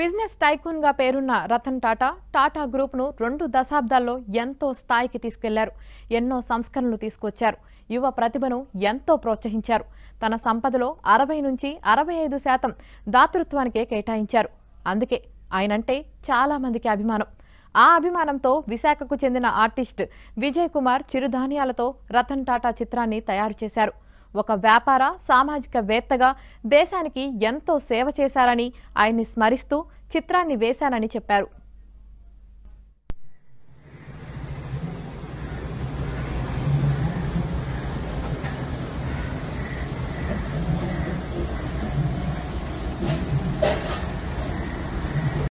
business టైకూన్గా పేరున్న రతన్ టాటా టాటా గ్రూప్ను రెండు దశాబ్దాల్లో ఎంతో స్థాయికి తీసుకెళ్లారు ఎన్నో సంస్కరణలు తీసుకొచ్చారు యువ ప్రతిభను ఎంతో ప్రోత్సహించారు తన సంపదలో అరవై నుంచి అరవై ఐదు శాతం దాతృత్వానికే కేటాయించారు అందుకే ఆయనంటే చాలామందికి అభిమానం ఆ అభిమానంతో విశాఖకు చెందిన ఆర్టిస్ట్ విజయ్ కుమార్ చిరుధాన్యాలతో రతన్ టాటా చిత్రాన్ని తయారు చేశారు ఒక వ్యాపార సామాజికవేత్తగా దేశానికి ఎంతో సేవ చేశారని ఆయన్ని స్మరిస్తూ చిత్రాన్ని వేశానని చెప్పారు